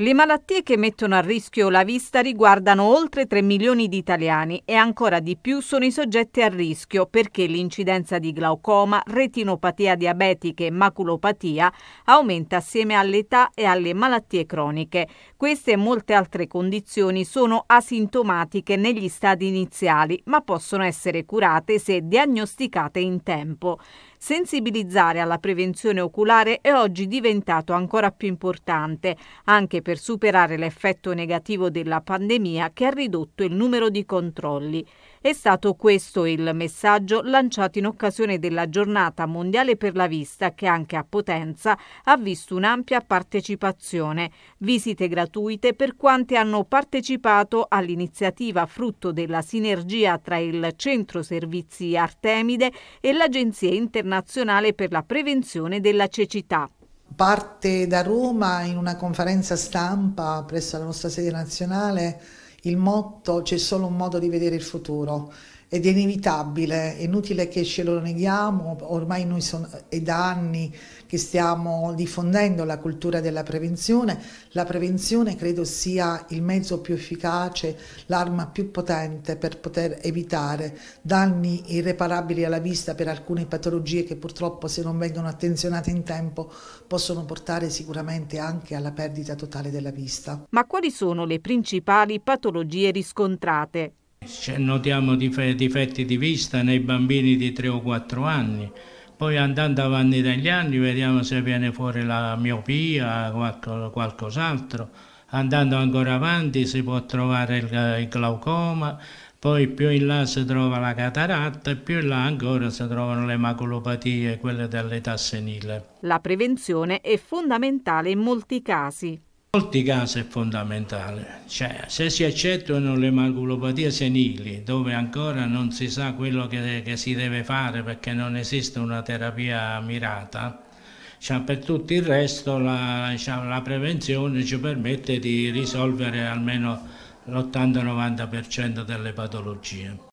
Le malattie che mettono a rischio la vista riguardano oltre 3 milioni di italiani e ancora di più sono i soggetti a rischio perché l'incidenza di glaucoma, retinopatia diabetica e maculopatia aumenta assieme all'età e alle malattie croniche. Queste e molte altre condizioni sono asintomatiche negli stadi iniziali, ma possono essere curate se diagnosticate in tempo sensibilizzare alla prevenzione oculare è oggi diventato ancora più importante, anche per superare l'effetto negativo della pandemia che ha ridotto il numero di controlli. È stato questo il messaggio lanciato in occasione della giornata mondiale per la vista che anche a Potenza ha visto un'ampia partecipazione, visite gratuite per quanti hanno partecipato all'iniziativa frutto della sinergia tra il Centro Servizi Artemide e l'Agenzia Internazionale internazionale per la prevenzione della cecità. Parte da Roma in una conferenza stampa presso la nostra sede nazionale il motto C'è solo un modo di vedere il futuro ed è inevitabile, è inutile che ce lo neghiamo, ormai noi sono, è da anni che stiamo diffondendo la cultura della prevenzione, la prevenzione credo sia il mezzo più efficace, l'arma più potente per poter evitare danni irreparabili alla vista per alcune patologie che purtroppo se non vengono attenzionate in tempo possono portare sicuramente anche alla perdita totale della vista. Ma quali sono le principali patologie riscontrate? Cioè, notiamo difetti di vista nei bambini di 3 o 4 anni, poi andando avanti negli anni vediamo se viene fuori la miopia o qualcos'altro, andando ancora avanti si può trovare il glaucoma, poi più in là si trova la cataratta e più in là ancora si trovano le maculopatie, quelle dell'età senile. La prevenzione è fondamentale in molti casi. Molti casi è fondamentale, cioè, se si accettano le maculopatie senili dove ancora non si sa quello che, che si deve fare perché non esiste una terapia mirata, cioè, per tutto il resto la, cioè, la, prevenzione ci permette di risolvere almeno l'80-90% delle patologie.